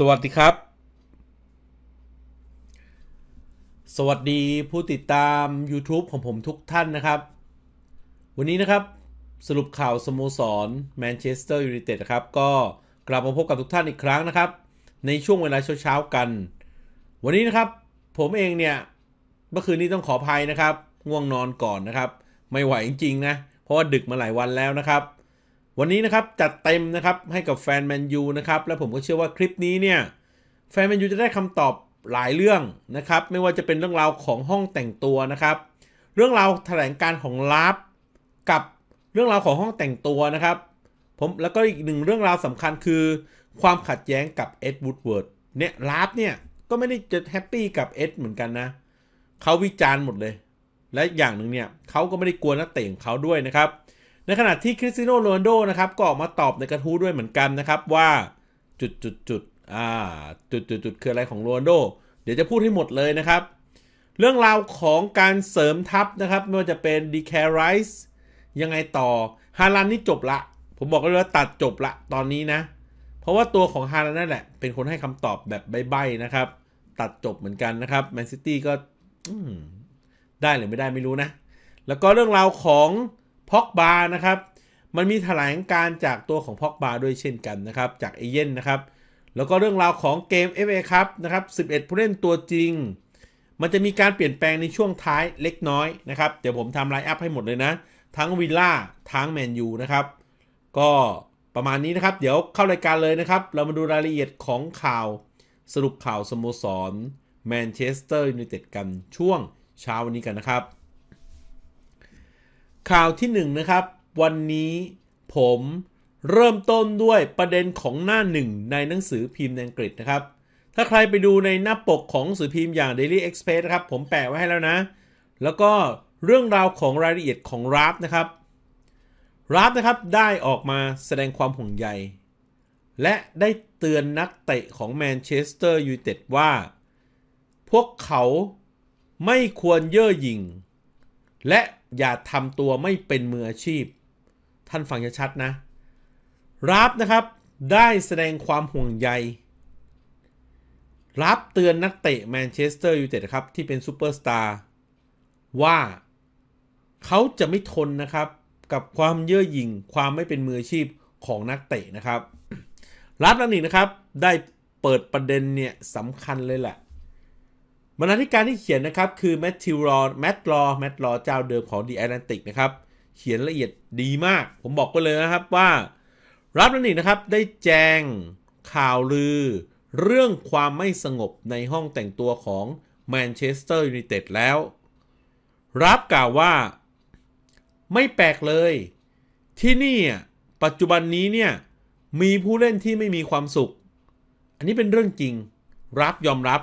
สวัสดีครับ สวัสดีผู้ติดตาม YouTube ของผมทุกท่านนะครับ วันนี้นะครับสรุปข่าวสโมสรแมนเชสเตอร์ยูไนเต็ดครับ ก็กลับมาพบกับทุกท่านอีกครั้งนะครับ ในช่วงเวลาเช้าๆกัน วันนี้นะครับผมเองเนี่ยเมื่อคืนนี้ต้องขออภัยนะครับง่วงนอนก่อนนะครับไม่ไหวจริงๆนะ เพราะว่าดึกมาหลายวันแล้วนะครับวันนี้นะครับจัดเต็มนะครับให้กับแฟนแมนยูนะครับและผมก็เชื่อว่าคลิปนี้เนี่ยแฟนแมนยูจะได้คำตอบหลายเรื่องนะครับ ไม่ว่าจะเป็นเรื่องราวของห้องแต่งตัวนะครับ เรื่องราวแถลงการของลาฟกับเรื่องราวของห้องแต่งตัวนะครับผมแล้วก็อีกหนึ่งเรื่องราวสำคัญคือ ความขัดแย้งกับเอ็ดวูดเวิร์ดเนี่ยลาฟเนี่ยก็ไม่ได้จะแฮปปี้กับเอ็ดเหมือนกันนะเขาวิจารณ์หมดเลย และอย่างหนึ่งเนี่ยเขาก็ไม่ได้กลัวนักเตะของเขาด้วยนะครับในขณะที่คริสติโนโรนโดนะครับ ก็ออกมาตอบในกระทู้ด้วยเหมือนกันนะครับว่าจุดจุดจุดอ่า จุดจุดจุดคืออะไรของโรนโด เดี๋ยวจะพูดให้หมดเลยนะครับ เรื่องราวของการเสริมทัพนะครับ ไม่ว่าจะเป็นดีแคไรส์ยังไงต่อฮารันนี่จบละ ผมบอกเลยว่าตัดจบละตอนนี้นะ เพราะว่าตัวของฮารันนั่นแหละ เป็นคนให้คำตอบแบบใบ้ๆนะครับ ตัดจบเหมือนกันนะครับแมนซิตี้ก็ได้หรือไม่ได้ไม่รู้นะ แล้วก็เรื่องราวของพอกบานะครับ มันมีแถลงการจากตัวของพอกบาด้วยเช่นกันนะครับ จากเอเย่นนะครับ แล้วก็เรื่องราวของเกม FA ครับนะครับ 11ผู้เล่นตัวจริง มันจะมีการเปลี่ยนแปลงในช่วงท้ายเล็กน้อยนะครับ เดี๋ยวผมทำไลน์อัพให้หมดเลยนะ ทั้งวิลล่าทั้งแมนยูนะครับ ก็ประมาณนี้นะครับ เดี๋ยวเข้ารายการเลยนะครับ เรามาดูรายละเอียดของข่าวสรุปข่าวสโมสรแมนเชสเตอร์ยูไนเต็ดกันช่วงเช้าวันนี้กันนะครับข่าวที่1นนะครับ วันนี้ผมเริ่มต้นด้วยประเด็นของหน้าหนึ่งในหนังสือพิมพ์อังกฤษนะครับ ถ้าใครไปดูในหน้าปกของหนังสือพิมพ์อย่าง Daily Express นะครับผมแปะไว้ให้แล้วนะ แล้วก็เรื่องราวของรายละเอียดของราฟนะครับราฟนะครับได้ออกมาแสดงความห่วงใยและได้เตือนนักเตะของแมนเชสเตอร์ยูไนเต็ดว่า พวกเขาไม่ควรเย่อหยิ่งและอย่าทำตัวไม่เป็นมืออาชีพท่านฟังชัดนะ รับนะครับได้แสดงความห่วงใย รับเตือนนักเตะแมนเชสเตอร์ยูไนเต็ดครับ ที่เป็นซูเปอร์สตาร์ว่าเขาจะไม่ทนนะครับ กับความเย่อหยิ่งความไม่เป็นมืออาชีพของนักเตะนะครับ รับนั่นนี่นะครับได้เปิดประเด็นเนี่ยสำคัญเลยแหละบรรณาธิการที่เขียนนะครับ คือแมทธิวรอแมทลอแมทลอเจ้าเดิมของดีแอตแลนติกนะครับ เขียนละเอียดดีมาก ผมบอกไปเลยนะครับว่า รับนันนี่นะครับ ได้แจ้ง ข่าวลือเรื่องความไม่สงบในห้องแต่งตัวของแมนเชสเตอร์ยูไนเต็ดแล้ว รับกล่าวว่า ไม่แปลกเลย ที่นี่ปัจจุบันนี้เนี่ยมีผู้เล่นที่ไม่มีความสุข อันนี้เป็นเรื่องจริงรับยอมรับ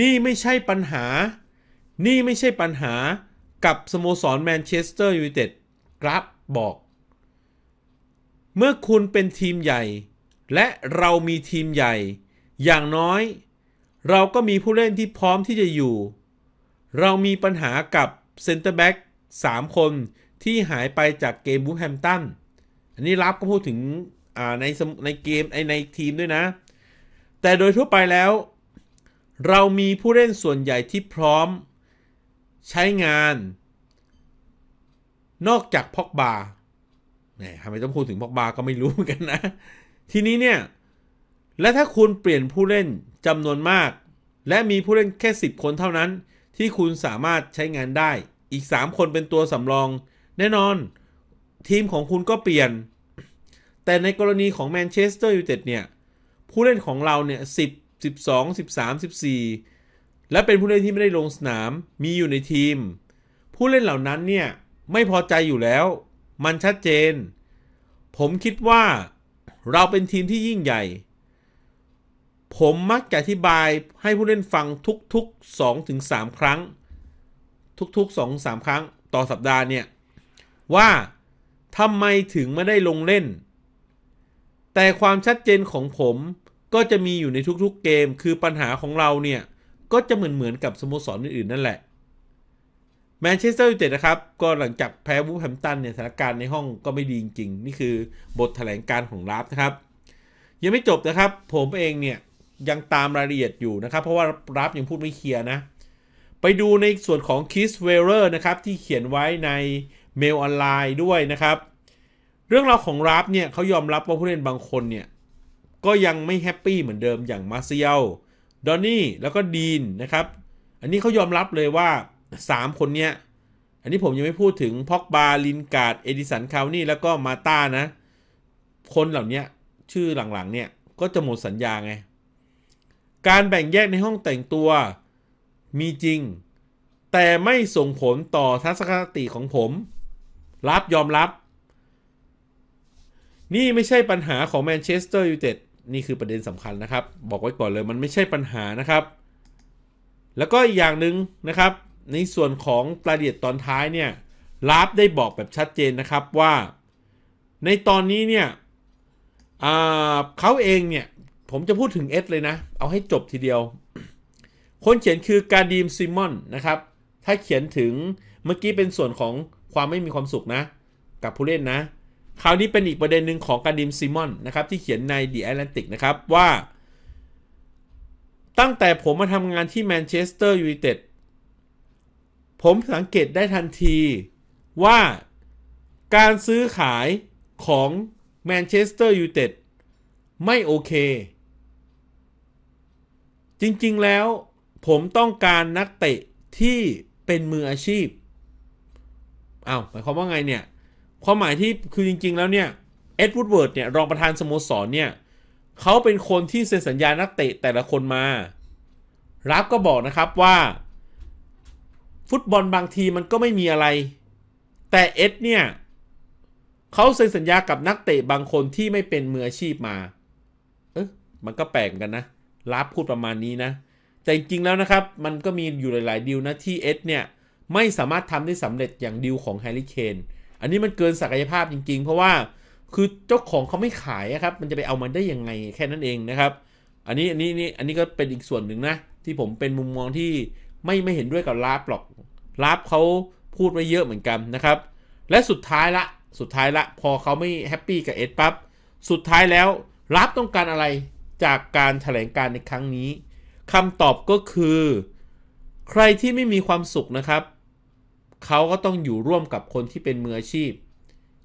นี่ไม่ใช่ปัญหา นี่ไม่ใช่ปัญหากับสโมสรแมนเชสเตอร์ยูไนเต็ดกราฟบอก เมื่อคุณเป็นทีมใหญ่ และเรามีทีมใหญ่ อย่างน้อย เราก็มีผู้เล่นที่พร้อมที่จะอยู่ เรามีปัญหากับเซนเตอร์แบ็ก3คนที่หายไปจากเกมบูแฮมตัน อันนี้รับก็พูดถึงในในเกมในทีมด้วยนะ แต่โดยทั่วไปแล้วเรามีผู้เล่นส่วนใหญ่ที่พร้อมใช้งาน นอกจากพอกบาเนี่ยทำไมต้องพูดถึงพอกบาก็ไม่รู้เหมือนกันนะ ทีนี้เนี่ย และถ้าคุณเปลี่ยนผู้เล่นจำนวนมาก และมีผู้เล่นแค่ 10 คนเท่านั้น ที่คุณสามารถใช้งานได้อีก 3 คนเป็นตัวสำรอง แน่นอนทีมของคุณก็เปลี่ยน แต่ในกรณีของแมนเชสเตอร์ยูไนเต็ดเนี่ย ผู้เล่นของเราเนี่ย10 12 13 14 และเป็นผู้เล่นที่ไม่ได้ลงสนาม มีอยู่ในทีม ผู้เล่นเหล่านั้นเนี่ย ไม่พอใจอยู่แล้ว มันชัดเจน ผมคิดว่าเราเป็นทีมที่ยิ่งใหญ่ ผมมักจะอธิบายให้ผู้เล่นฟังทุกๆ 2-3 ครั้ง ทุกๆ2-3ครั้งต่อสัปดาห์เนี่ย ว่าทำไมถึงไม่ได้ลงเล่น แต่ความชัดเจนของผมก็จะมีอยู่ในทุกๆเกม คือปัญหาของเราเนี่ย ก็จะเหมือนเหมือนกับสโมสรอื่นๆ นั่นแหละ แมนเชสเตอร์ยูไนเต็ดนะครับ ก็หลังจากแพ้วูฟแฮมตันเนี่ยสถานการณ์ในห้องก็ไม่ดีจริงๆ นี่คือบทแถลงการของลาฟนะครับ ยังไม่จบนะครับ ผมเองเนี่ยยังตามรายละเอียดอยู่นะครับ เพราะว่าลาฟยังพูดไม่เคลียร์นะ ไปดูในส่วนของคิสเวเลอร์นะครับที่เขียนไว้ในเมลออนไลน์ด้วยนะครับ เรื่องราวของลาฟเนี่ยเขายอมรับว่าผู้เล่นบางคนเนี่ยก็ยังไม่แฮปปี้เหมือนเดิมอย่างมาเซียลดอนนี่ แล้วก็ดีนนะครับ อันนี้เขายอมรับเลยว่า 3 คนเนี้ย อันนี้ผมยังไม่พูดถึงพอกบาลินการ์ดเอดิสันคาวนี่แล้วก็มาต้านะ คนเหล่านี้ชื่อหลังๆเนี่ยก็จะหมดสัญญาไง การแบ่งแยกในห้องแต่งตัวมีจริง แต่ไม่ส่งผลต่อทัศนคติของผม รับยอมรับ นี่ไม่ใช่ปัญหาของแมนเชสเตอร์ยูไนเต็ดนี่คือประเด็นสำคัญนะครับ บอกไว้ก่อนเลยมันไม่ใช่ปัญหานะครับ แล้วก็อีกอย่างหนึ่งนะครับในส่วนของประเดียดตอนท้ายเนี่ยลาฟได้บอกแบบชัดเจนนะครับว่า ในตอนนี้เนี่ยเขาเองเนี่ยผมจะพูดถึงเอสเลยนะเอาให้จบทีเดียวคนเขียนคือการดีมซิมอนนะครับ ถ้าเขียนถึงเมื่อกี้เป็นส่วนของความไม่มีความสุขนะ กับผู้เล่นนะคราวนี้เป็นอีกประเด็นหนึ่งของการดิมซิมอนนะครับ ที่เขียนใน The Atlantic นะครับว่า ตั้งแต่ผมมาทำงานที่แมนเชสเตอร์ยูไนเต็ดผมสังเกตได้ทันทีว่าการซื้อขายของแมนเชสเตอร์ยูไนเต็ดไม่โอเค จริงๆแล้วผมต้องการนักเตะที่เป็นมืออาชีพอา้าวหมายความว่าไงเนี่ยความหมายที่คือจริงๆแล้วเนี่ยเอ็ดวูดเวิร์ดเนี่ย รองประธานสโมสรเนี่ยเขาเป็นคนที่เซ็นสัญญานักเตะแต่ละคนมารับก็บอกนะครับว่าฟุตบอลบางทีมันก็ไม่มีอะไร แต่เอ็ดเนี่ยเขาเซ็นสัญญากับนักเตะบางคนที่ไม่เป็นมืออาชีพมา เอ๊ะ มันก็แปลกกันนะรับพูดประมาณนี้นะ แต่จริงๆแล้วนะครับมันก็มีอยู่หลายๆดีลนะที่เอ็ดเนี่ยไม่สามารถทำได้สำเร็จอย่างดีลของแฮร์รี่เคนอันนี้มันเกินศักยภาพจริงๆ เพราะว่าคือเจ้าของเขาไม่ขายครับ มันจะไปเอามันได้ยังไงแค่นั้นเองนะครับ อันนี้อันนี้นี่อันนี้ก็เป็นอีกส่วนหนึ่งนะ ที่ผมเป็นมุมมองที่ไม่ไม่เห็นด้วยกับลาบหรอกลาบเขาพูดไว้เยอะเหมือนกันนะครับ และสุดท้ายละ สุดท้ายละ พอเขาไม่แฮปปี้กับเอ็ดปั๊บสุดท้ายแล้วลาบต้องการอะไรจากการแถลงการในครั้งนี้คำตอบก็คือ ใครที่ไม่มีความสุขนะครับเขาก็ต้องอยู่ร่วมกับคนที่เป็นมืออาชีพ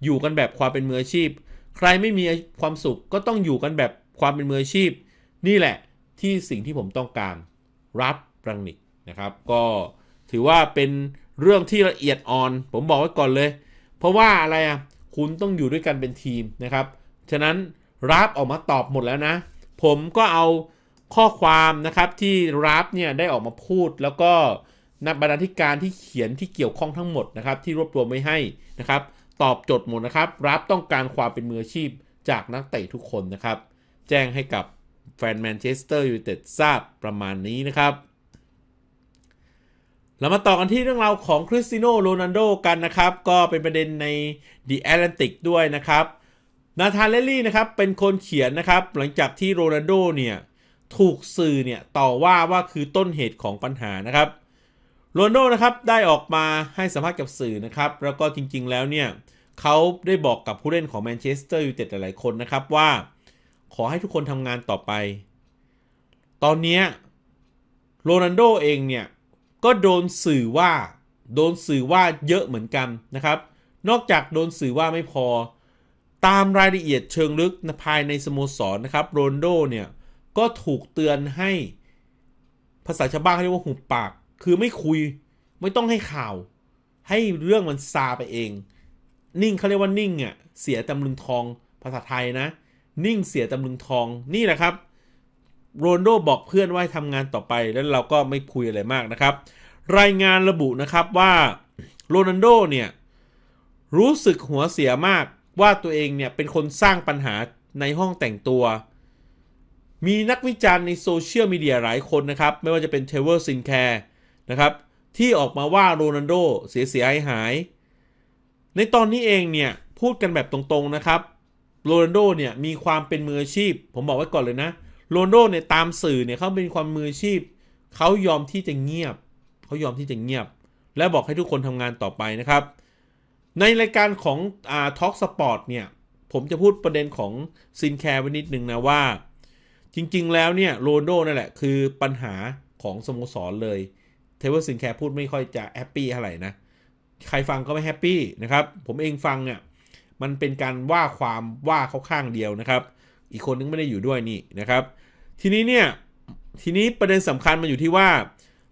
อยู่กันแบบความเป็นมืออาชีพ ใครไม่มีความสุขก็ต้องอยู่กันแบบความเป็นมืออาชีพ นี่แหละที่สิ่งที่ผมต้องการรับรังนิกนะครับ ก็ถือว่าเป็นเรื่องที่ละเอียดอ่อนผมบอกไว้ก่อนเลย เพราะว่าอะไรอ่ะ คุณต้องอยู่ด้วยกันเป็นทีมนะครับ ฉะนั้นรับออกมาตอบหมดแล้วนะ ผมก็เอาข้อความนะครับที่รับเนี่ยได้ออกมาพูดแล้วก็นักบรรณาธิการที่เขียนที่เกี่ยวข้องทั้งหมดนะครับที่รวบรวมไว้ให้นะครับ ตอบโจทย์หมดนะครับ รับต้องการความเป็นมืออาชีพจากนักเตะทุกคนนะครับ แจ้งให้กับแฟนแมนเชสเตอร์ยูไนเต็ดทราบประมาณนี้นะครับเรามาต่อกันที่เรื่องราวของคริสติโนโรนันโดกันนะครับ ก็เป็นประเด็นใน The Atlantic ด้วยนะครับ นาธาน เลลี่นะครับเป็นคนเขียนนะครับ หลังจากที่โรนันโดเนี่ยถูกสื่อเนี่ยต่อว่าว่าคือต้นเหตุของปัญหานะครับโรนโดนะครับ ได้ออกมาให้สัมภาษณ์กับสื่อนะครับ แล้วก็จริงๆแล้วเนี่ยเขาได้บอกกับผู้เล่นของแมนเชสเตอร์ยูไนเต็ดหลายๆคนนะครับ ว่าขอให้ทุกคนทำงานต่อไป ตอนนี้โรนันโดเองเนี่ย ก็โดนสื่อว่าโดนสื่อว่าเยอะเหมือนกันนะครับ นอกจากโดนสื่อว่าไม่พอตามรายละเอียดเชิงลึกภายในสโมสรนนะครับโรนโดเนี่ยก็ถูกเตือนให้ภาษาชาวบ้านเขาเรียกว่าหูปากคือไม่คุยไม่ต้องให้ข่าว ให้เรื่องมันซาไปเอง นิ่งเขาเรียกว่านิ่งอ่ะเสียตำลึงทองภาษาไทยนะ นิ่งเสียตำลึงทองนี่แหละครับโรนโดบอกเพื่อนว่าทำงานต่อไปแล้วเราก็ไม่คุยอะไรมากนะครับ รายงานระบุนะครับว่าโรนันโดเนี่ยรู้สึกหัวเสียมากว่าตัวเองเนี่ยเป็นคนสร้างปัญหาในห้องแต่งตัว มีนักวิจารณ์ในโซเชียลมีเดียหลายคนนะครับไม่ว่าจะเป็นเทเวอร์ซินแคร์นะครับที่ออกมาว่าโรนัลโดเสียเสียหายหาย ในตอนนี้เองเนี่ย พูดกันแบบตรงๆนะครับโรนัลโดเนี่ยมีความเป็นมืออาชีพ ผมบอกไว้ก่อนเลยนะโรนัลโดเนี่ยตามสื่อเนี่ยเขาเป็นความมืออาชีพ เขายอมที่จะเงียบ เขายอมที่จะเงียบ และบอกให้ทุกคนทำงานต่อไปนะครับ ในรายการของอ่าท็อกสปอร์ตเนี่ยผมจะพูดประเด็นของซินแคร์ไว้นิดนึงนะว่าจริงๆแล้วเนี่ยโรนโดนั่นแหละคือปัญหาของสโมสรเลยทเอิลซินแคร์พูดไม่ค่อยจะแฮปปี้เท่าไหร่นะใครฟังก็ไม่แฮปปี้นะครับผมเองฟังเนี่ยมันเป็นการว่าความว่าเขาข้างเดียวนะครับ อีกคนนึงไม่ได้อยู่ด้วยนี่นะครับ ทีนี้เนี่ยทีนี้ประเด็นสำคัญมันอยู่ที่ว่า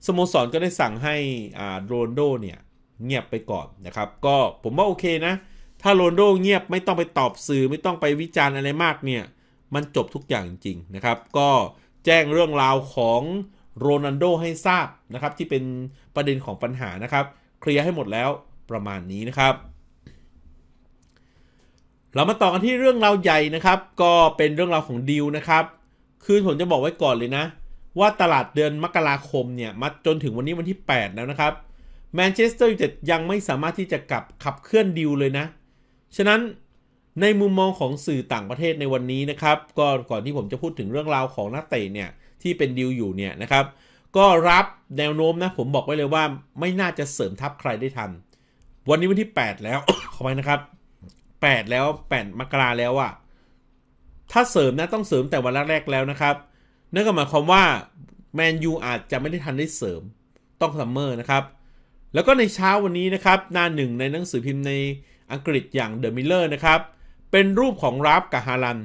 สโมสรก็ได้สั่งให้อ่าโรนโดเนี่ยเงียบไปก่อนนะครับ ก็ผมว่าโอเคนะ ถ้าโรนโดเงียบไม่ต้องไปตอบสื่อไม่ต้องไปวิจารณ์อะไรมากเนี่ยมันจบทุกอย่างจริงนะครับก็แจ้งเรื่องราวของโรนันโดให้ทราบนะครับที่เป็นประเด็นของปัญหานะครับ เคลียร์ให้หมดแล้วประมาณนี้นะครับ เรามาต่อกันที่เรื่องราวใหญ่นะครับ ก็เป็นเรื่องราวของดิวนะครับ คือผมจะบอกไว้ก่อนเลยนะ ว่าตลาดเดือนมกราคมเนี่ยมาจนถึงวันนี้วันที่ 8 แล้วนะครับแมนเชสเตอร์ยูไนเต็ดยังไม่สามารถที่จะกลับขับเคลื่อนดิวเลยนะ ฉะนั้นในมุมมองของสื่อต่างประเทศในวันนี้นะครับก็ก่อนที่ผมจะพูดถึงเรื่องราวของนักเตะเนี่ยที่เป็นดิวอยู่เนี่ยนะครับก็รับแนวโน้มนะผมบอกไว้เลยว่าไม่น่าจะเสริมทัพใครได้ทัน วันนี้วันที่ 8 แล้วขอไปนะครับ8แล้ว 8มกราแล้วอะถ้าเสริมนะต้องเสริมแต่วันแรกแล้วนะครับนั่นก็หมายความว่าแมนยูอาจจะไม่ได้ทันได้เสริมต้องซัมเมอร์นะครับแล้วก็ในเช้าวันนี้นะครับหน้าหนึ่งในหนังสือพิมพ์ในอังกฤษอย่างเดอะมิลเลอร์นะครับเป็นรูปของรับกับฮาลัน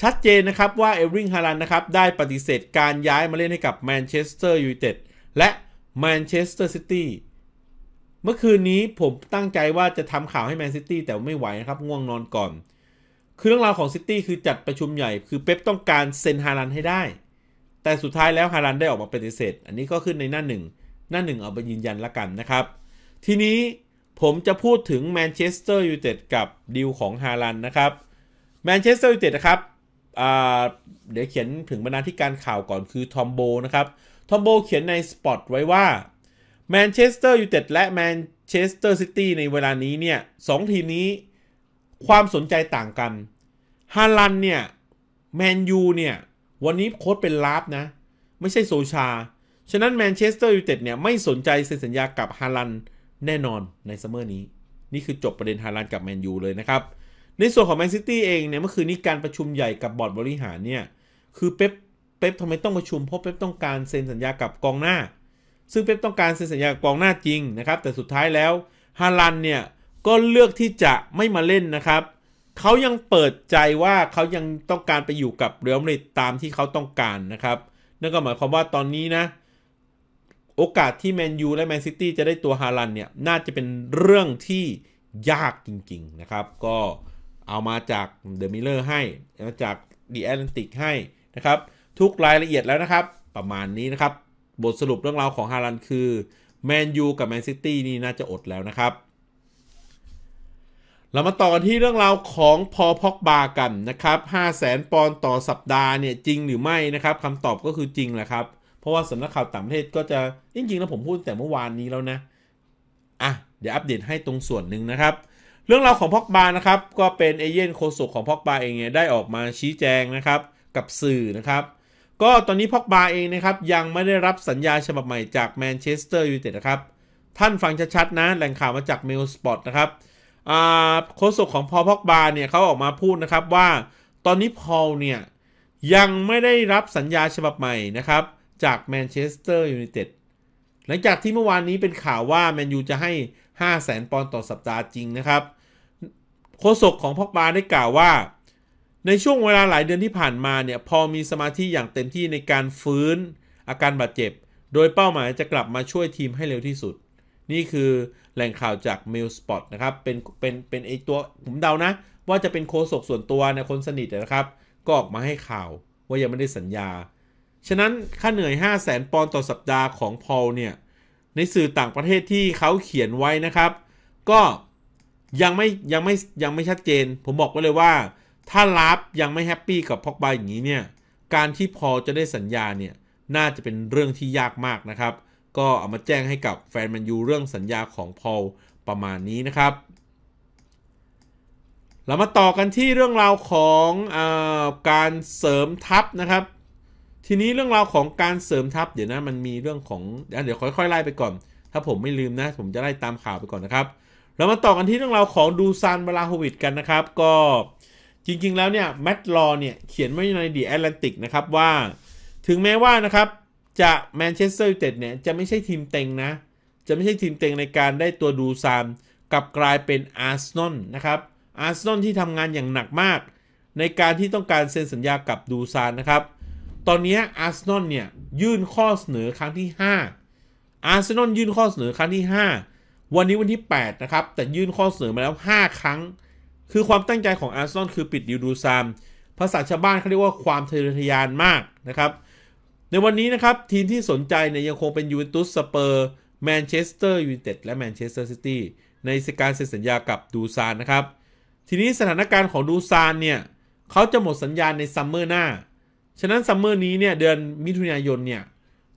ชัดเจนนะครับว่าเอริงฮารันนะครับ ได้ปฏิเสธการย้ายมาเล่นให้กับแมนเชสเตอร์ยูไนเต็ดและแมนเชสเตอร์ซิตี้เมื่อคืนนี้ผมตั้งใจว่าจะทำข่าวให้แมนซิตี้แต่ไม่ไหวนะครับง่วงนอนก่อนคือเรื่องราวของซิตี้คือจัดประชุมใหญ่คือเป๊ปต้องการเซ็นฮารันให้ได้ แต่สุดท้ายแล้วฮารันได้ออกมาปฏิเสธ อันนี้ก็ขึ้นในหน้าหนึ่ง หน้าหนึ่งเอาไปยืนยันละกันนะครับ ทีนี้ผมจะพูดถึงแมนเชสเตอร์ยูไนเต็ดกับดีลของฮารันนะครับแมนเชสเตอร์ยูไนเต็ดนะครับเดี๋ยวเขียนถึงบรรณาธิการข่าวก่อนคือทอมโบนะครับทอมโบเขียนในสปอตไว้ว่าแมนเชสเตอร์ยูไนเต็ดและแมนเชสเตอร์ซิตี้ในเวลานี้เนี่ยสองทีมนี้ความสนใจต่างกันฮาลันเนี่ยแมนยูเนี่ยวันนี้โค้ดเป็นลาฟนะ ไม่ใช่โซชา ฉะนั้นแมนเชสเตอร์ยูไนเต็ดเนี่ยไม่สนใจเซ็นสัญญากับฮาลันแน่นอนในซัมเมอร์นี้ นี่คือจบประเด็นฮาลันกับแมนยู เลยนะครับในส่วนของแมนซิตี้เองเนี่ยเมื่อคืนนี้การประชุมใหญ่กับบอร์ดบริหารเนี่ยคือเป๊ปเป๊ปทำไมต้องประชุมเพราะเป๊ปต้องการ เซ็นสัญญากับกองหน้า ซึ่งเป๊ปต้องการเซ็นสัญญากับกองหน้าจริงนะครับ แต่สุดท้ายแล้วฮาลันเนี่ยก็เลือกที่จะไม่มาเล่นนะครับเขายังเปิดใจว่าเขายังต้องการไปอยู่กับเรอัลมาดริดตามที่เขาต้องการนะครับนั่นก็หมายความว่าตอนนี้นะโอกาสที่แมนยูและแมนซิตี้จะได้ตัวฮาลันเนี่ยน่าจะเป็นเรื่องที่ยากจริงๆนะครับ ก็เอามาจากเดอะมิเลอร์ให้จากด h แอตแลนติกให้นะครับ ทุกรายละเอียดแล้วนะครับ ประมาณนี้นะครับ บทสรุปเรื่องราวของฮารันคือแมนยูกับแมนซิตี้นี่น่าจะอดแล้วนะครับ เรามาต่อที่เรื่องราวของพอพ็อกบากันนะครับ 5 0 0สนปอนต่อสัปดาห์เนี่ยจริงหรือไม่นะครับ คำตอบก็คือจริงแหละครับ เพราะว่าสำนักข่าวต่างประเทศก็จะ จริงๆ แล้วผมพูดแต่เมื่อวานนี้แล้วนะ อ่ะ เดี๋ยวอัปเดตให้ตรงส่วนหนึ่งนะครับเรื่องราวของพอกบานะครับก็เป็นเอเย่นโคสุกของพอกบาเองเนี่ยได้ออกมาชี้แจงนะครับกับสื่อนะครับก็ตอนนี้พอกบาเองนะครับยังไม่ได้รับสัญญาฉบับใหม่จากแมนเชสเตอร์ยูไนเต็ดนะครับท่านฟังชัดๆนะแหล่งข่าวมาจากเมลสปอร์ตนะครับโคสุกของพอพอกบาเนี่ยเขาออกมาพูดนะครับว่าตอนนี้พอลเนี่ยยังไม่ได้รับสัญญาฉบับใหม่นะครับจากแมนเชสเตอร์ยูไนเต็ดหลังจากที่เมื่อวานนี้เป็นข่าวว่าแมนยูจะให้500,000ปอนด์ต่อสัปดาห์จริงนะครับโฆษกของพอกบาได้กล่าวว่า ในช่วงเวลาหลายเดือนที่ผ่านมาเนี่ยพอมีสมาธิอย่างเต็มที่ในการฟื้นอาการบาดเจ็บ โดยเป้าหมายจะกลับมาช่วยทีมให้เร็วที่สุด นี่คือแหล่งข่าวจากเมลสปอตนะครับ เป็นเป็นเป็นไอตัว ผมเดานะ ว่าจะเป็นโคศกส่วนตัวในคนสนิทนะครับ ก็ออกมาให้ข่าวว่ายังไม่ได้สัญญา ฉะนั้นค่าเหนื่อย 5 0 0 0 0 0ปอนด์ต่อสัปดาห์ของพอลเนี่ยในสื่อต่างประเทศที่เขาเขียนไว้นะครับ ก็ยังไม่ยังไม่ยังไม่ชัดเจน ผมบอกไว้เลยว่าถ้าลับยังไม่แฮปปี้กับพ็อกบาอย่างนี้เนี่ยการที่พอจะได้สัญญาเนี่ยน่าจะเป็นเรื่องที่ยากมากนะครับ ก็เอามาแจ้งให้กับแฟนมันยูเรื่องสัญญาของพอลประมาณนี้นะครับ เรามาต่อกันที่เรื่องราวของอการเสริมทัพนะครับทีนี้เรื่องราวของการเสริมทัพเดี๋ยวนะมันมีเรื่องของ เดี๋ยวค่อยๆไล่ไปก่อน ถ้าผมไม่ลืมนะ ผมจะไล่ตามข่าวไปก่อนนะครับเรามาต่อกันที่เรื่องราวของดูซานเวลาโควิดกันนะครับ ก็จริงๆแล้วเนี่ยแมตต์ลอเนี่ยเขียนไว้ในดีแอตแลนติกนะครับว่า ถึงแม้ว่านะครับจะแมนเชสเตอร์ยูไนเต็ดเนี่ยจะไม่ใช่ทีมเต็งนะ จะไม่ใช่ทีมเต็งในการได้ตัวดูซานกลับกลายเป็นอาร์ซอนนะครับอาร์ซอนที่ทำงานอย่างหนักมากในการที่ต้องการเซ็นสัญญากับดูซานนะครับตอนนี้อาร์เซนอลเนี่ย ยื่นข้อเสนอครั้งที่5อาร์เซนอลยื่นข้อเสนอครั้งที่ 5 วันนี้วันที่ 8 นะครับ แต่ยื่นข้อเสนอมาแล้ว 5 ครั้ง คือความตั้งใจของอาร์เซนอลคือปิดดิวดูซามภาษาชาวบ้านเขาเรียกว่าความทะเยอทะยานมากนะครับ ในวันนี้นะครับ ทีมที่สนใจเนี่ยยังคงเป็นยูเวนตุสสเปอร์แมนเชสเตอร์ยูไนเต็ดและแมนเชสเตอร์ซิตี้ในสการเซ็นสัญญากับดูซานนะครับ ทีนี้สถานการณ์ของดูซานเนี่ยเขาจะหมดสัญญาในซัมเมอร์หน้าฉะนั้นซัมเมอร์นี้เนี่ยเดือนมิถุนายนเนี่ย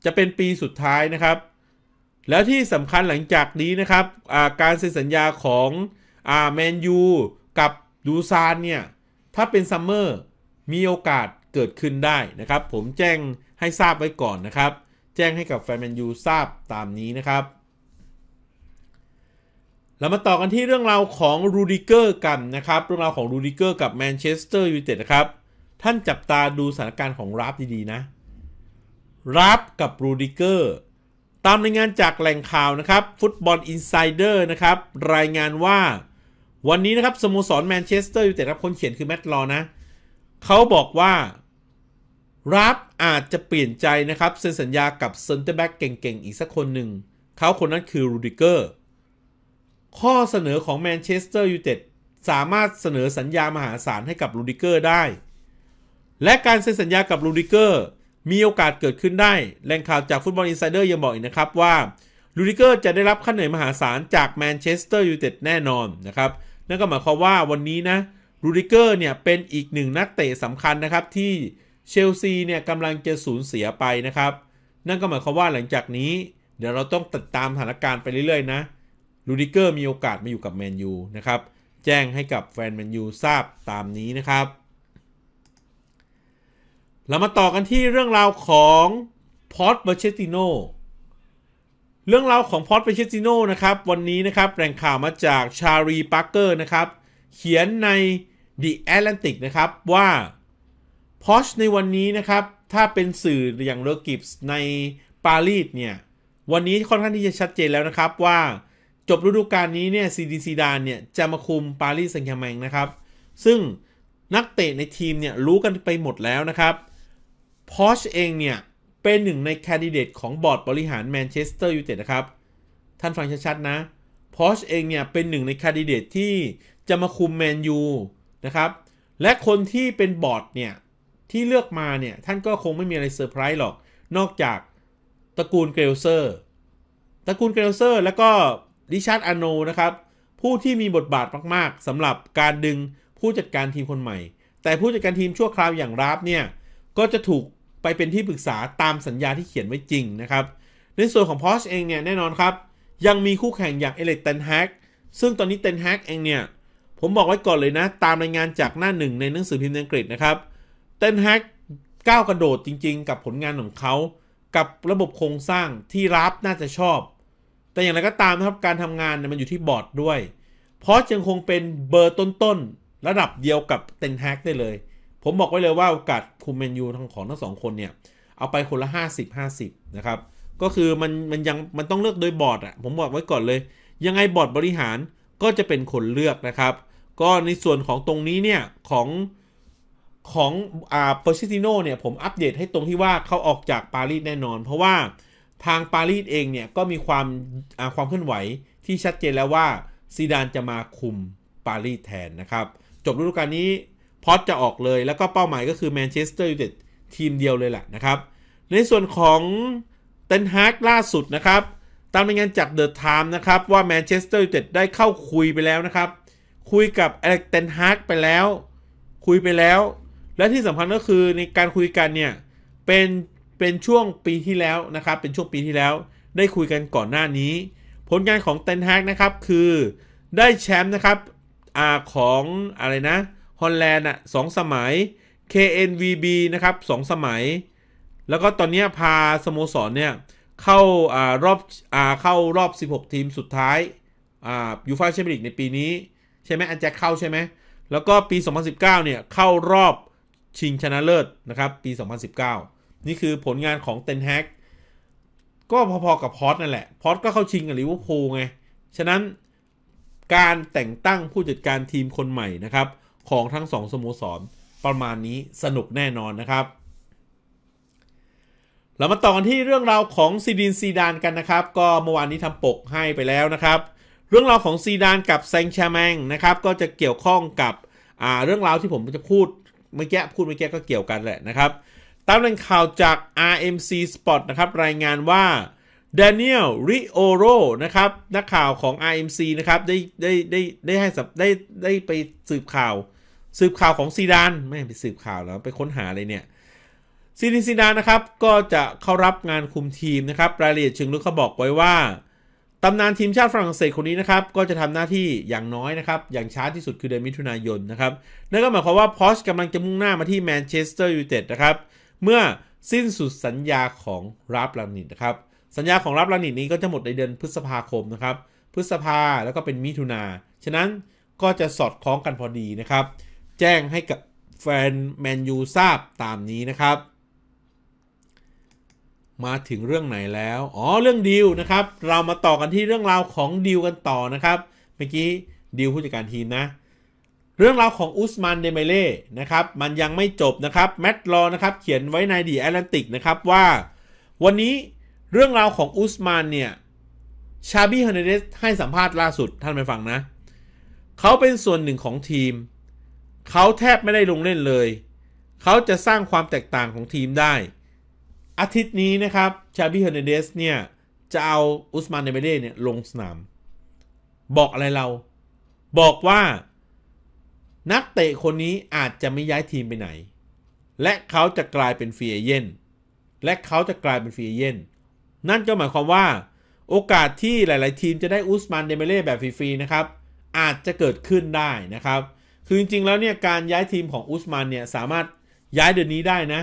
จะเป็นปีสุดท้ายนะครับ แล้วที่สำคัญหลังจากนี้นะครับการเซ็นสัญญาของแมนยูกับดูซานเนี่ยถ้าเป็นซัมเมอร์มีโอกาสเกิดขึ้นได้นะครับผมแจ้งให้ทราบไว้ก่อนนะครับแจ้งให้กับแฟนแมนยูทราบตามนี้นะครับเรามาต่อกันที่เรื่องราวของรูดิเกอร์กันนะครับเรื่องราวของรูดิเกอร์กับแมนเชสเตอร์ยูไนเต็ดนะครับท่านจับตาดูสถานการณ์ของราฟดี ๆ นะราฟกับรูดิเกอร์ตามรายงานจากแหล่งข่าวนะครับฟุตบอลอินไซเดอร์นะครับ รายงานว่าวันนี้นะครับสโมสรแมนเชสเตอร์ยูไนเต็ดครับ คนเขียนคือแมตต์ลอนะเขาบอกว่าราฟอาจจะเปลี่ยนใจนะครับ เซ็นสัญญากับเซนเตอร์แบ็กเก่ง ๆ อีกสักคนหนึ่งเขาคนนั้นคือรูดิเกอร์ข้อเสนอของแมนเชสเตอร์ยูไนเต็ดสามารถเสนอสัญญามหาศาลให้กับรูดิเกอร์ได้และการเซ็นสัญญากับลูดิเกอร์มีโอกาสเกิดขึ้นได้ แหล่งข่าวจากฟุตบอลอินไซเดอร์ยังบอกอีกนะครับว่าลูดิเกอร์จะได้รับค่าเหนื่อยมหาศาลจากแมนเชสเตอร์ยูไนเต็ดแน่นอนนะครับ นั่นก็หมายความว่าวันนี้นะลูดิเกอร์เนี่ยเป็นอีกหนึ่งนักเตะสำคัญนะครับที่เชลซีเนี่ยกำลังจะสูญเสียไปนะครับ นั่นก็หมายความว่าหลังจากนี้เดี๋ยวเราต้องติดตามสถานการณ์ไปเรื่อย ๆ นะลูดิเกอร์มีโอกาสมาอยู่กับแมนยูนะครับแจ้งให้กับแฟนแมนยูทราบตามนี้นะครับเรามาต่อกันที่เรื่องราวของพอตเบเชติโน เรื่องราวของพอตเบเชติโนนะครับวันนี้นะครับแหล่งข่าวมาจากชารีปาร์เกอร์นะครับ เขียนใน The Atlantic นะครับว่าพอชในวันนี้นะครับ ถ้าเป็นสื่ออย่างเลอกิฟส์ในปารีสเนี่ย วันนี้ค่อนข้างที่จะชัดเจนแล้วนะครับว่าจบฤดูกาลนี้เนี่ยซีดีซีดานเนี่ยจะมาคุมปารีสแซงต์แชร์แมงนะครับ ซึ่งนักเตะในทีมเนี่ยรู้กันไปหมดแล้วนะครับพอชเองเนี่ย เป็นหนึ่งในแคนดิเดตของบอร์ดบริหารแมนเชสเตอร์ยูไนเต็ดนะครับท่านฟังชัดๆนะพอชเองเนี่ยเป็นหนึ่งในแคนดิเดตที่จะมาคุมแมนยูนะครับ และคนที่เป็นบอร์ดเนี่ย ที่เลือกมาเนี่ย ท่านก็คงไม่มีอะไรเซอร์ไพรส์หรอกนอกจากตระกูลเกลเซอร์ ตระกูลเกลเซอร์แล้วก็ดิชาร์ดอโนนะครับ ผู้ที่มีบทบาทมากๆสำหรับการดึงผู้จัดการทีมคนใหม่ แต่ผู้จัดการทีมชั่วคราวอย่างราฟเนี่ยก็จะถูกไปเป็นที่ปรึกษาตามสัญญาที่เขียนไว้จริงนะครับ ในส่วนของพอชเองเนี่ยแน่นอนครับ ยังมีคู่แข่งอย่างเอเลตเทนแฮกซึ่งตอนนี้เทนแฮกเองเนี่ย ผมบอกไว้ก่อนเลยนะ ตามรายงานจากหน้าหนึ่งในหนังสือพิมพ์อังกฤษนะครับเทนแฮกก้าวกระโดดจริงๆ กับผลงานของเขา กับระบบโครงสร้างที่รับน่าจะชอบ แต่อย่างไรก็ตามนะครับการทำงานมันอยู่ที่บอร์ดด้วยพอชยังคงเป็นเบอร์ต้นๆระดับเดียวกับเทนแฮกได้เลยผมบอกไว้เลยว่าโอกาสคุมเมนยูทั้งของทั้งสองคนเนี่ย เอาไปคนละ 50 50 นะครับ ก็คือมันมันยังมันต้องเลือกโดยบอร์ดอะผมบอกไว้ก่อนเลย ยังไงบอร์ดบริหารก็จะเป็นคนเลือกนะครับ ก็ในส่วนของตรงนี้เนี่ย ของของอ่าเปอร์ชิติโนเนี่ย ผมอัปเดตให้ตรงที่ว่าเขาออกจากปารีสแน่นอน เพราะว่าทางปารีสเองเนี่ยก็มีความาความเคลื่อนไหวที่ชัดเจนแล้วว่าซีดานจะมาคุมปารีสแทนนะครับ จบฤดูกาลนี้พอตจะออกเลยแล้วก็เป้าหมายก็คือแมนเชสเตอร์ยูไนเต็ดทีมเดียวเลยแหละนะครับ ในส่วนของเตนฮากล่าสุดนะครับ ตามรายงานจากเดอะไทม์นะครับว่าแมนเชสเตอร์ยูไนเต็ดได้เข้าคุยไปแล้วนะครับ คุยกับเอเล็กเตนฮากไปแล้ว คุยไปแล้ว และที่สำคัญก็คือในการคุยกันเนี่ยเป็นเป็นช่วงปีที่แล้วนะครับ เป็นช่วงปีที่แล้ว ได้คุยกันก่อนหน้านี้ ผลงานของเตนฮากนะครับคือได้แชมป์นะครับอาของอะไรนะฮอลแลนด์อ่ะสสมัย KNVB นะครับสสมัย แล้วก็ตอนนี้พาสโมสรเนี่ยเข้าอ่ารอบอ่าเข้ารอบ 16 ทีมสุดท้ายอ่ายูฟ่าแชมเปี้ยนลีกในปีนี้ ใช่ไหมอันแจ็คเข้าใช่ไหม แล้วก็ปี 2019เนี่ยเข้ารอบชิงชนะเลิศนะครับปี 2019 นี่คือผลงานของเตนแฮกก็พอๆกับพอตนั่นแหละ พอตก็เข้าชิงกับลิเวอร์พูลไง ฉะนั้นการแต่งตั้งผู้จัดการทีมคนใหม่นะครับของทั้งสองสโมสรประมาณนี้สนุกแน่นอนนะครับ เรามาต่อกันที่เรื่องราวของซีดินซีดานกันนะครับก็เมื่อวานนี้ทำปกให้ไปแล้วนะครับ เรื่องราวของซีดานกับแซงชาแมงนะครับก็จะเกี่ยวข้องกับเรื่องราวที่ผมจะพูดเมื่อกี้พูดเมื่อกี้ก็เกี่ยวกันแหละนะครับ ตามแหล่งข่าวจาก RMC Sport นะครับรายงานว่าดเนียลริโอโรนะครับนักข่าวของ RMC นะครับ ได้ได้ได้ได้ให้ได้ได้ไปสืบข่าวสืบข่าวของซีดานไม่ไปสืบข่าวแล้วไปค้นหาเลยเนี่ยซีดินซีดานนะครับ ก็จะเข้ารับงานคุมทีมนะครับรายละเอียดเชิงลึกเขาบอกไว้ว่าตำนานทีมชาติฝรั่งเศสคนนี้นะครับก็จะทำหน้าที่อย่างน้อยนะครับ อย่างช้าที่สุดคือเดือนมิถุนายนนะครับนั่นก็หมายความว่าพอชกำลังจะมุ่งหน้ามาที่แมนเชสเตอร์ยูไนเต็ดนะครับเมื่อสิ้นสุดสัญญาของรับลานิดนะครับสัญญาของรับลานิดนี้ก็จะหมดในเดือนพฤษภาคมนะครับ พฤษภาแล้วก็เป็นมิถุนาฉะนั้นก็จะสอดคล้องกันพอดีนะครับแจ้งให้กับแฟนแมนยูทราบตามนี้นะครับ มาถึงเรื่องไหนแล้ว อ๋อ เรื่องดิวนะครับ เรามาต่อกันที่เรื่องราวของดิวกันต่อนะครับ เมื่อกี้ดิวผู้จัดการทีมนะ เรื่องราวของอุสมานเดเมเล่นะครับ มันยังไม่จบนะครับ แมตต์รอนะครับ เขียนไว้ในดีแอตแลนติกนะครับว่า วันนี้เรื่องราวของอุสมานเนี่ยชาบี้เฮเนเดสให้สัมภาษณ์ล่าสุด ท่านไปฟังนะเขาเป็นส่วนหนึ่งของทีมเขาแทบไม่ได้ลงเล่นเลย เขาจะสร้างความแตกต่างของทีมได้ อาทิตย์นี้นะครับชาบิเฮอเนเดสเนี่ย จะเอาอุสมานเดเบเล่เนี่ยลงสนาม บอกอะไรเรา บอกว่านักเตะคนนี้อาจจะไม่ย้ายทีมไปไหน และเขาจะกลายเป็นฟรีเอเย่นและเขาจะกลายเป็นฟรีเอเย่นนั่นก็หมายความว่าโอกาสที่หลายๆทีมจะได้อุสมานเดเมเล่แบบฟรีๆนะครับ อาจจะเกิดขึ้นได้นะครับคือจริงๆ แล้วเนี่ยการย้ายทีมของอุสมานเนี่ยสามารถย้ายเดือนนี้ได้นะ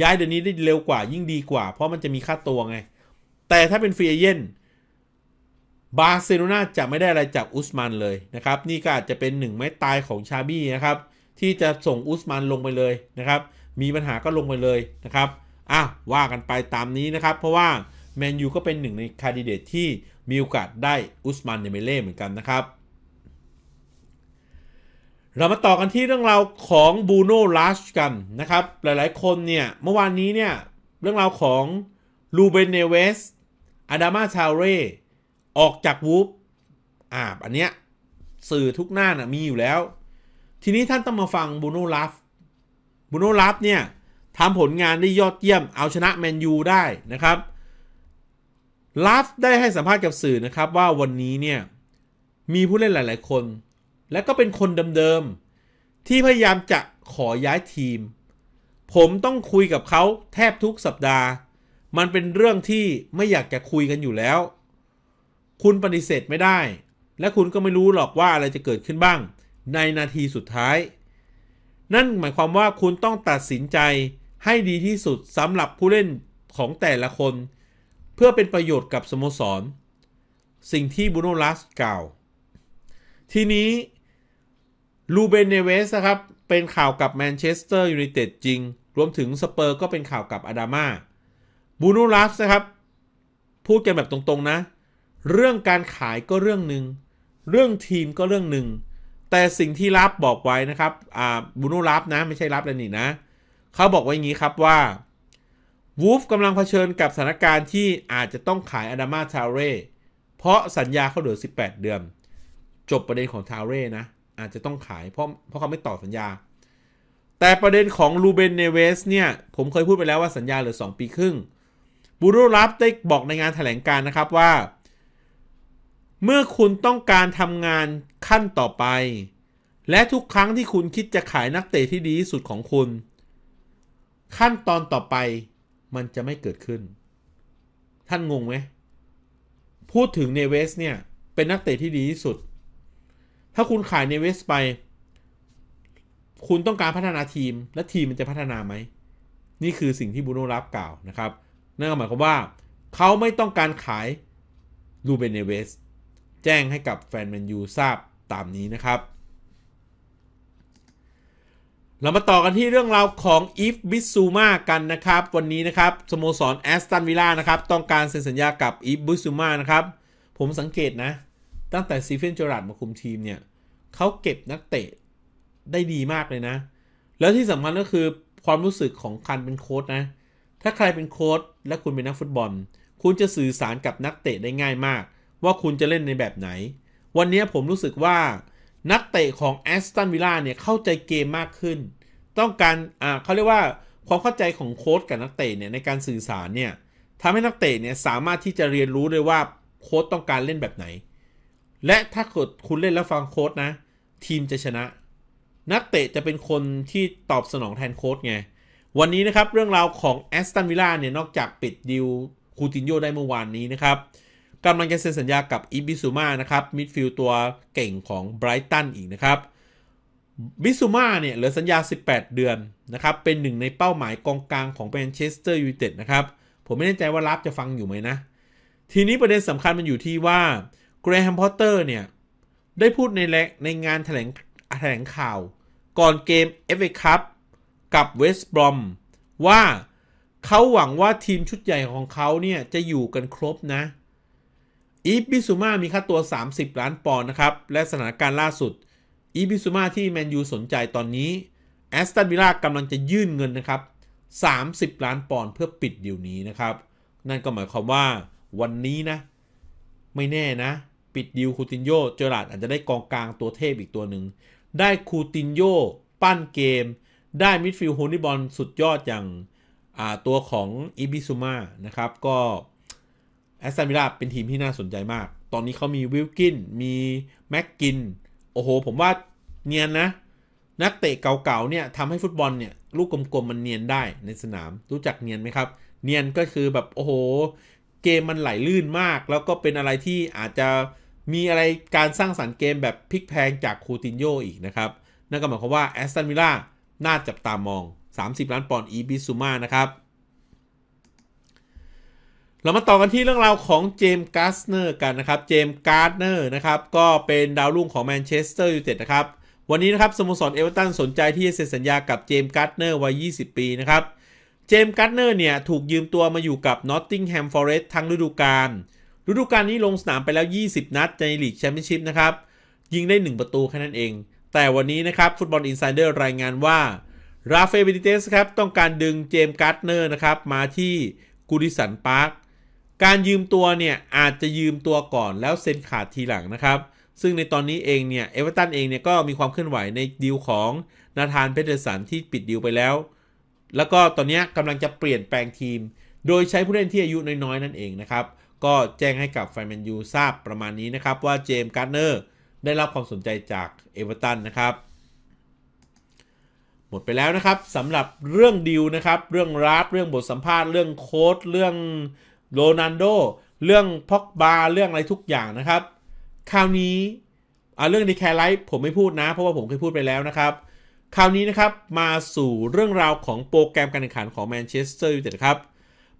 ย้ายเดือนนี้ได้เร็วกว่ายิ่งดีกว่าเพราะมันจะมีค่าตัวไง แต่ถ้าเป็นฟรีเอเยตนบาร์เซโลนาจะไม่ได้อะไรจากอุสมานเลยนะครับนี่ก็อาจจะเป็นหนึ่งไม้ตายของชาบี้นะครับที่จะส่งอุสมานลงไปเลยนะครับ มีปัญหาก็ลงไปเลยนะครับ อ่ะ ว่ากันไปตามนี้นะครับ เพราะว่าแมนยูก็เป็นหนึ่งในคาดิเดตที่มีโอกาสได้อุสมานเดเมเล่เหมือนกันนะครับเรามาต่อกันที่เรื่องราวของบูโน่ลัชกันนะครับ หลายๆ คนเนี่ย เมื่อวานนี้เนี่ย เรื่องราวของลูเบนเนเวสอาดามาชาเร่ออกจากวูฟอ่าอันเนี้ยสื่อทุกหน้านะ่ะมีอยู่แล้ว ทีนี้ท่านต้องมาฟังบูโน่ลัฟบูโน่ลัฟเนี่ยทำผลงานได้ยอดเยี่ยมเอาชนะแมนยูได้นะครับลัฟได้ให้สัมภาษณ์กับสื่อนะครับ ว่าวันนี้เนี่ย มีผู้เล่นหลาย ๆ คนและก็เป็นคน เดิมๆที่พยายามจะขอย้ายทีม ผมต้องคุยกับเขาแทบทุกสัปดาห์ มันเป็นเรื่องที่ไม่อยากจะคุยกันอยู่แล้ว คุณปฏิเสธไม่ได้ และคุณก็ไม่รู้หรอกว่าอะไรจะเกิดขึ้นบ้างในนาทีสุดท้าย นั่นหมายความว่าคุณต้องตัดสินใจให้ดีที่สุดสำหรับผู้เล่นของแต่ละคน เพื่อเป็นประโยชน์กับสโมสร สิ่งที่บูโนลัสกล่าว ทีนี้ลูเบนเนเวสนะครับ เป็นข่าวกับแมนเชสเตอร์ยูไนเต็ดจริง รวมถึงสเปอร์ก็เป็นข่าวกับอาดามาบูนูลาฟนะครับ พูดกันแบบตรงๆนะ เรื่องการขายก็เรื่องหนึ่งเรื่องทีมก็เรื่องหนึ่งแต่สิ่งที่รับบอกไว้นะครับอ่าบูนูลาฟนะ ไม่ใช่รับแล้วนี่นะ เขาบอกไว้อย่างนี้ครับว่าวูฟกำลังเผชิญกับสถานการณ์ที่อาจจะต้องขายอาดามาทาเร่เพราะสัญญาเขาเหลือ18 เดือนจบประเด็นของทาเร่นะอาจจะต้องขายเพราะเพราะเขาไม่ต่อสัญญา แต่ประเด็นของลูเบนเนเวสเนี่ย ผมเคยพูดไปแล้วว่าสัญญาเหลือ 2 ปีครึ่งบูรุับได้บอกในงานถแถลงการนะครับว่า เมื่อคุณต้องการทำงานขั้นต่อไป และทุกครั้งที่คุณคิดจะขายนักเตะที่ดีที่สุดของคุณ ขั้นตอนต่อไปมันจะไม่เกิดขึ้น ท่านงงไหมพูดถึงเนเวสเนี่ยเป็นนักเตะที่ดีที่สุดถ้าคุณขายเนเวสไป คุณต้องการพัฒนาทีม และทีมมันจะพัฒนาไหม นี่คือสิ่งที่บูโน่รับกล่าวนะครับ นั่นก็หมายความว่าเขาไม่ต้องการขายลูเบนเนเวสแจ้งให้กับแฟนแมนยูทราบตามนี้นะครับ เรามาต่อกันที่เรื่องราวของอีฟบิสซูมากันนะครับ วันนี้นะครับ สโมสรแอสตันวิลล่านะครับ ต้องการเซ็นสัญญากับอีฟบิสซูมานะครับ ผมสังเกตนะตั้งแต่ซีเฟนเจอรัดมาคุมทีมเนี่ย เขาเก็บนักเตะ ได้ดีมากเลยนะ แล้วที่สำคัญก็คือความรู้สึกของคันเป็นโค้ดนะ ถ้าใครเป็นโค้ดและคุณเป็นนักฟุตบอล คุณจะสื่อสารกับนักเตะได้ง่ายมาก ว่าคุณจะเล่นในแบบไหน วันนี้ผมรู้สึกว่า นักเตะของแอสตันวิลล่าเนี่ย เข้าใจเกมมากขึ้น ต้องการ อ่าเขาเรียกว่าความเข้าใจของโค้ดกับนักเตะเนี่ยในการสื่อสารเนี่ยทำให้นักเตะเนี่ยสามารถที่จะเรียนรู้ได้ว่าโค้ดต้องการเล่นแบบไหนและถ้าเกิดคุณเล่นแล้วฟังโค้ดนะ ทีมจะชนะ นักเตะจะเป็นคนที่ตอบสนองแทนโค้ดไง วันนี้นะครับเรื่องราวของแอสตันวิลล่าเนี่ยนอกจากปิดดิวคูตินโยได้เมื่อวานนี้นะครับกำลังจะเซ็นสัญญากับอิบิซูมานะครับมิดฟิลด์ตัวเก่งของไบรตันอีกนะครับบิซูมาเนี่ยเหลือสัญญา 18 เดือนนะครับเป็นหนึ่งในเป้าหมายกองกลางของแมนเชสเตอร์ยูไนเต็ดนะครับผมไม่แน่ใจว่ารับจะฟังอยู่ไหมนะ ทีนี้ประเด็นสำคัญมันอยู่ที่ว่ากรแฮมพอตเตอร์เนี่ย ได้พูดในในงานแถลงแถลงข่าว ก่อนเกม FA Cup กับเวสต์บรอมว่าเขาหวังว่าทีมชุดใหญ่ของเขาเนี่ย จะอยู่กันครบนะอีบิซูมามีค่าตัว 30 ล้านปอนด์นะครับ และสถานการณ์ล่าสุดอีบิซูมาที่แมนยูสนใจตอนนี้แอสตันวิลล่ากำลังจะยื่นเงินนะครับ 30 ล้านปอนด์เพื่อปิดเดี๋ยวนี้นะครับ นั่นก็หมายความว่าวันนี้นะ ไม่แน่นะปิดดิวคูตินโย เจอราดอาจจะได้กองกลางตัวเทพอีกตัวหนึ่ง ได้คูตินโย ปั้นเกม ได้มิดฟิลด์โฮนิบอลสุดยอดอย่างตัวของอิบิซูมานะครับ ก็ แอสตันวิลล่าเป็นทีมที่น่าสนใจมาก ตอนนี้เขามีวิลกิน มีแม็กกิน โอ้โห ผมว่าเนียนนะ นักเตะเก่าๆเนี่ยทำให้ฟุตบอลเนี่ย ลูกกลมๆ มันเนียนได้ในสนาม รู้จักเนียนไหมครับ เนียนก็คือแบบโอ้โหเกมมันไหลลื่นมาก แล้วก็เป็นอะไรที่อาจจะมีอะไรการสร้างสารรค์เกมแบบพลิกแพงจากคูตินโยอีกนะครับ นั่นก็หมายความว่าแอสตันวิลล่าน่าจับตามอง 30 ล้านปอนด์อีบิซูมานะครับ เรามาต่อกันที่เรื่องราวของเจมส์การ์สเนอร์กันนะครับเจมส์การ์เนอร์นะครับก็เป็นดาวรุ่งของแมนเชสเตอร์ยูไนเต็ดนะครับ วันนี้นะครับสโมสรเอเวอรตันสนใจที่จะเซ็นสัญญากับเจมส์การ์เนอร์วัย20 ปีนะครับเจมส์การ์เนอร์เนี่ย ถูกยืมตัวมาอยู่กับนอตติงแฮมฟอเรสต์ทั้งฤดูกาลฤดูกาลนี้ลงสนามไปแล้ว 20 นัดในลีกแชมเปี้ยนชิพนะครับ ยิงได้ 1 ประตูแค่นั้นเอง แต่วันนี้นะครับฟุตบอลอินไซเดอร์รายงานว่าราเฟเบติเตสครับต้องการดึงเจมส์การ์ดเนอร์นะครับ มาที่กูริสันพาร์คการยืมตัวเนี่ย อาจจะยืมตัวก่อนแล้วเซ็นขาดทีหลังนะครับ ซึ่งในตอนนี้เองเนี่ยเอเวอร์ตันเองเนี่ยก็มีความเคลื่อนไหวในดีลของนาธานเพเดอร์สันที่ปิดดีลไปแล้ว แล้วก็ตอนนี้กำลังจะเปลี่ยนแปลงทีม โดยใช้ผู้เล่นที่อายุน้อยๆนั่นเองนะครับก็แจ้งให้กับแฟนแมนยูทราบประมาณนี้นะครับว่าเจมส์การ์เนอร์ได้รับความสนใจจากเอเวอร์ตันนะครับ หมดไปแล้วนะครับสำหรับเรื่องดิวนะครับ เรื่องรับเรื่องบทสัมภาษณ์ เรื่องโค้ดเรื่องโรนันโดเรื่องพ็อกบาเรื่องอะไรทุกอย่างนะครับคราวนี้เาเรื่องดีแคไลท์ผมไม่พูดนะเพราะว่าผมเคยพูดไปแล้วนะครับ คราวนี้นะครับมาสู่เรื่องราวของโปรแกรมการแข่งขันของแมนเชสเตอร์ยูไนเต็ดครับ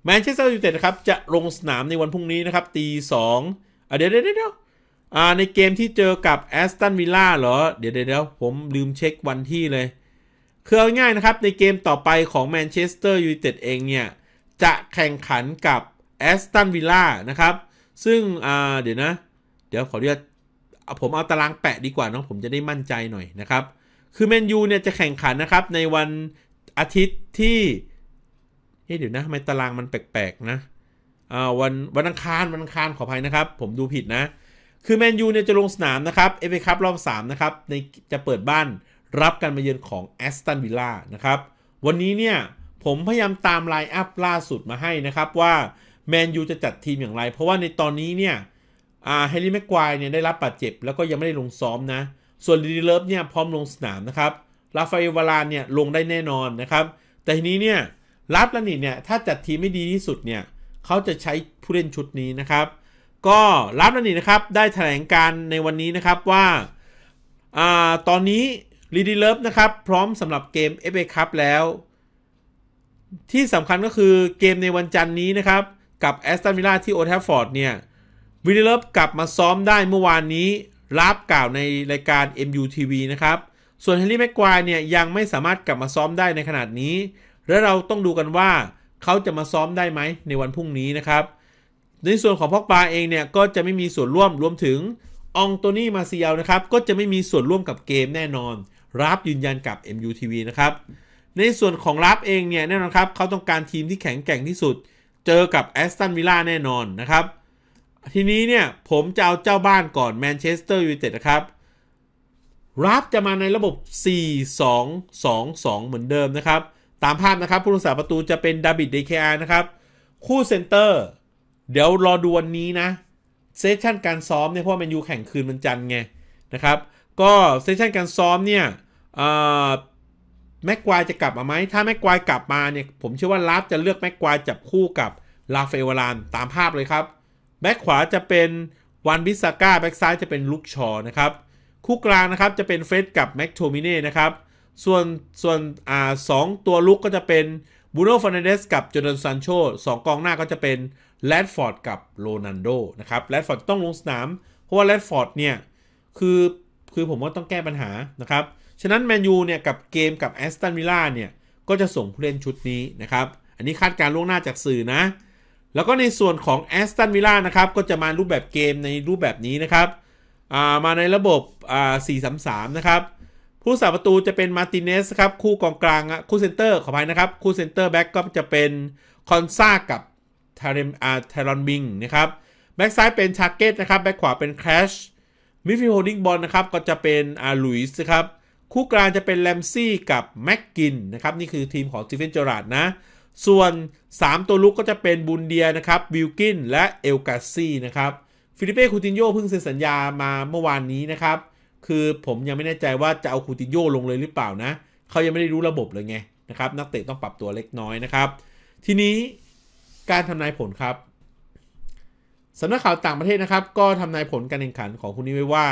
แมนเชสเตอร์ยูไนเต็ดครับจะลงสนามในวันพรุ่งนี้นะครับตีสองเดี๋ยวเดี๋ยวเดี๋ยวในเกมที่เจอกับแอสตันวิลล่าเหรอ เดี๋ยวเดี๋ยวผมลืมเช็ควันที่เลยคือเอาง่ายนะครับในเกมต่อไปของแมนเชสเตอร์ยูไนเต็ดเองเนี่ย จะแข่งขันกับแอสตันวิลล่านะครับ ซึ่งเดี๋ยวนะ เดี๋ยวขอเรียกผมเอาตารางแปะดีกว่านาะผมจะได้มั่นใจหน่อยนะครับ คือแมนยูเนี่ยจะแข่งขันนะครับในวันอาทิตย์ที่เฮ้ยเดี๋ยวนะทำไมตารางมันแปลก ๆ นะอ่าวันวันอังคารวันอังคารขออภัยนะครับ ผมดูผิดนะ คือแมนยูเนี่ยจะลงสนามนะครับเอฟเอคัพรอบ 3 นะครับในจะเปิดบ้านรับการมาเยือนของแอสตันวิลล่านะครับ วันนี้เนี่ย ผมพยายามตามไลน์อัพล่าสุดมาให้นะครับ ว่าแมนยูจะจัดทีมอย่างไร เพราะว่าในตอนนี้เนี่ยแฮร์ริแมกควายเนี่ยได้รับบาดเจ็บแล้วก็ยังไม่ได้ลงซ้อมนะ ส่วนลีดเลิฟเนี่ยพร้อมลงสนามนะครับลาฟาเอลวาลานเนี่ยลงได้แน่นอนนะครับ แต่ทีนี้เนี่ยลาฟลานิเนี่ยถ้าจัดทีมไม่ดีที่สุดเนี่ยเขาจะใช้ผู้เล่นชุดนี้นะครับ ก็ลาฟลานินะครับได้แถลงการในวันนี้นะครับว่าอ่าตอนนี้ลีดีเลิฟนะครับ พร้อมสำหรับเกม FA Cup แล้ว ที่สำคัญก็คือเกมในวันจันนี้นะครับ กับแอสตันวิลล่าที่โอทฟฟอร์ดเนี่ยวิลเลฟกลับมาซ้อมได้เมื่อวานนี้ลับกล่าวในรายการ MUTV นะครับ ส่วนเฮนรี่แม็กควายเนี่ยยังไม่สามารถกลับมาซ้อมได้ในขนาดนี้และเราต้องดูกันว่าเขาจะมาซ้อมได้ไหมในวันพรุ่งนี้นะครับ ในส่วนของพอกปาเองเนี่ยก็จะไม่มีส่วนร่วมรวมถึงองโตนี่มาเซียลนะครับ ก็จะไม่มีส่วนร่วมกับเกมแน่นอนรับยืนยันกับ MUTV นะครับ ในส่วนของรับเองเนี่ยแน่นอนครับเขาต้องการทีมที่แข็งแกร่งที่สุดเจอกับแอสตันวิลล่าแน่นอนนะครับทีนี้เนี่ยผมจะเอาเจ้าบ้านก่อนแมนเชสเตอร์ยูไนเต็ดนะครับ รับจะมาในระบบ 4-2-2-2 เหมือนเดิมนะครับตามภาพนะครับผู้รักษาประตูจะเป็นดาบิดเดคอานะครับ คู่เซนเตอร์ เดี๋ยวรอดูวันนี้นะเซสชันการซ้อมเนี่ยเพราะมนยูแข่งคืนวันจันทร์ไง นะครับ ก็เซสชันการซ้อมเนี่ยแม็กควายจะกลับมาไหมถ้าแม็กควายกลับมาเนี่ย ผมเชื่อว่าลาฟจะเลือกแม็กควายจับคู่กับลาเฟวารานตามภาพเลยครับแบ็กขวาจะเป็นวันบิสซาก้าแบ็กซ้ายจะเป็นลุกชอนะครับคู่กลางนะครับจะเป็นเฟสกับแม็กโทมิเน่นะครับส่วนส่วนอ่าสองตัวลุกก็จะเป็นบูโน่ฟอนเดสกับจอร์แดนซันโชสองกองหน้าก็จะเป็นแรดฟอร์ดกับโรนันโดนะครับแรดฟอร์ดต้องลงสนาม เพราะว่าแรดฟอร์ดเนี่ยคือคือผมว่าต้องแก้ปัญหานะครับ ฉะนั้นแมนยูเนี่ยกับเกมกับแอสตันวิลล่าเนี่ยก็จะส่งผู้เล่นชุดนี้นะครับ อันนี้คาดการล่วงหน้าจากสื่อนะ แล้วก็ในส่วนของแอสตันวิลล่านะครับก็จะมารูปแบบเกมในรูปแบบนี้นะครับมาในระบบอ่า4-3-3 นะครับผู้สาประตูจะเป็นมาติเนสครับคู่กองกลางคู่เซนเตอร์ขออภัยนะครับ คู่เซนเตอร์แบ็กก็จะเป็นคอนซากับทารมอาทารอนบิงนะครับ แบ็กซ้ายเป็นชาร์เกตนะครับแบ็กขวาเป็นแครชมิฟิโฮลดิ้งบอลนะครับก็จะเป็นอาลุยส์ครับ คู่กลางจะเป็นแลมซี่กับแม็กกินนะครับ นี่คือทีมของซิีเฟนเจอราดนะ ส่วน 3 ตัวลุกก็จะเป็นบุนเดียนะครับวิลกินและเอลกาซี่นะครับฟิลิเป้คูตินโยเพิ่งเซ็นสัญญามาเมื่อวานนี้นะครับคือผมยังไม่แน่ใจว่าจะเอาคูติโยลงเลยหรือเปล่านะ เขายังไม่ได้รู้ระบบเลยไงนะครับ นักเตะต้องปรับตัวเล็กน้อยนะครับ ทีนี้การทำนายผลครับสำนักข่าวต่างประเทศนะครับ ก็ทำนายผลการแข่งขันของคุณนี้ไว้ว่า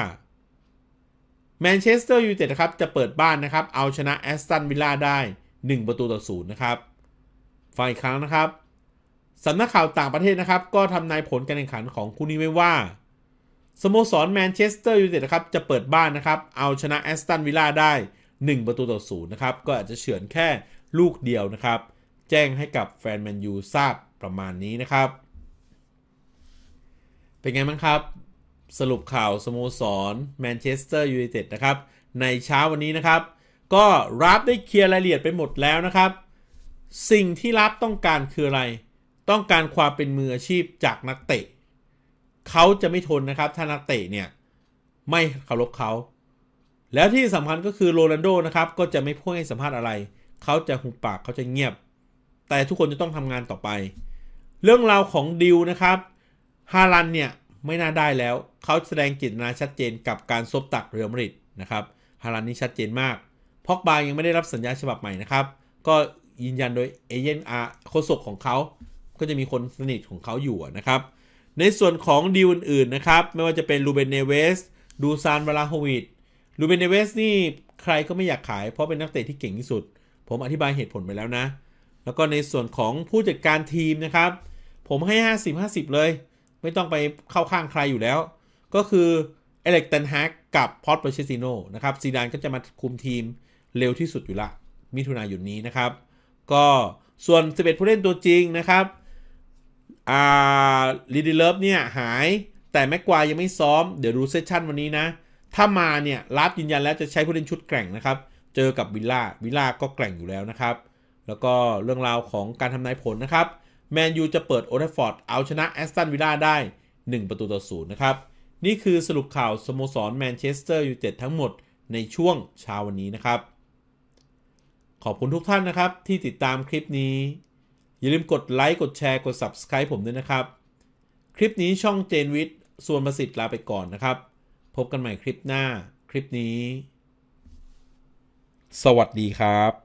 แมนเชสเตอร์ยูไนเต็ดครับ จะเปิดบ้านนะครับเอาชนะแอสตันวิลล่าได้ 1 ประตูต่อศูนย์นะครับฟังอีกครั้งนะครับสำนักข่าวต่างประเทศนะครับ ก็ทำนายผลการแข่งขันของคู่นี้ไว้ว่าสโมสรแมนเชสเตอร์ยูไนเต็ดนะครับจะเปิดบ้านนะครับ เอาชนะแอสตันวิลล่าได้1ประตูต่อศูนย์นะครับ ก็อาจจะเฉือนแค่ลูกเดียวนะครับ แจ้งให้กับแฟนแมนยูทราบประมาณนี้นะครับ เป็นไงบ้างครับ สรุปข่าวสโมสรแมนเชสเตอร์ยูไนเต็ดนะครับ ในเช้าวันนี้นะครับ ก็รับได้เคลียร์รายละเอียดไปหมดแล้วนะครับ สิ่งที่รับต้องการคืออะไร ต้องการความเป็นมืออาชีพจากนักเตะเขาจะไม่ทนนะครับ ถ้านักเตะเนี่ยไม่เคารพเขา แล้วที่สำคัญก็คือโรนัลโดนะครับก็จะไม่พูดให้สัมภาษณ์อะไร เขาจะหุบปากเขาจะเงียบ แต่ทุกคนจะต้องทำงานต่อไป เรื่องราวของดิวนะครับฮาลันเนี่ยไม่น่าได้แล้ว เขาแสดงจิตนาชัดเจนกับการซบตักเรือมริดนะครับฮาลันนี่ชัดเจนมากพอกบายังไม่ได้รับสัญญาฉบับใหม่นะครับ ก็ยืนยันโดยเอเจนต์อาโคศกของเขา ก็จะมีคนสนิทของเขาอยู่นะครับในส่วนของดีลอื่นๆนะครับ ไม่ว่าจะเป็นลูเบนเนเวสดูซานวลาโฮวิดลูเบนเนเวสนี่ใครก็ไม่อยากขายเพราะเป็นนักเตะที่เก่งที่สุด ผมอธิบายเหตุผลไปแล้วนะ แล้วก็ในส่วนของผู้จัดการทีมนะครับ ผมให้ 50-50 เลย ไม่ต้องไปเข้าข้างใครอยู่แล้ว ก็คือเอเล็กตันฮักกับพอตเปอร์เชซิโนนะครับซีดานก็จะมาคุมทีมเร็วที่สุดอยู่ละมิถุนายนนี้นะครับ ก็ส่วน11ผู้เล่นตัวจริงนะครับลีดีเลิฟเนี่ยหายแต่แม็กควายยังไม่ซ้อมเดี๋ยวดูเซสชั่นวันนี้นะ ถ้ามาเนี่ยรับยืนยันแล้วจะใช้ผู้เล่นชุดแกร่งนะครับ เจอกับวิลล่า วิลล่าก็แกร่งอยู่แล้วนะครับ แล้วก็เรื่องราวของการทำนายผลนะครับ แมนยูจะเปิดโอทัฟฟอร์ดเอาชนะแอสตันวิลล่าได้ 1 ประตูต่อศูนย์นะครับ นี่คือสรุปข่าว สโมสร แมนเชสเตอร์ยูไนเต็ดทั้งหมดในช่วงเช้าวันนี้นะครับ ขอบคุณทุกท่านนะครับที่ติดตามคลิปนี้อย่าลืมกดไลค์ กดแชร์ กด Subscribe ผมด้วยนะครับ คลิปนี้ช่องเจนวิทย์ส่วนประสิทธิ์ลาไปก่อนนะครับ พบกันใหม่คลิปหน้าคลิปนี้ สวัสดีครับ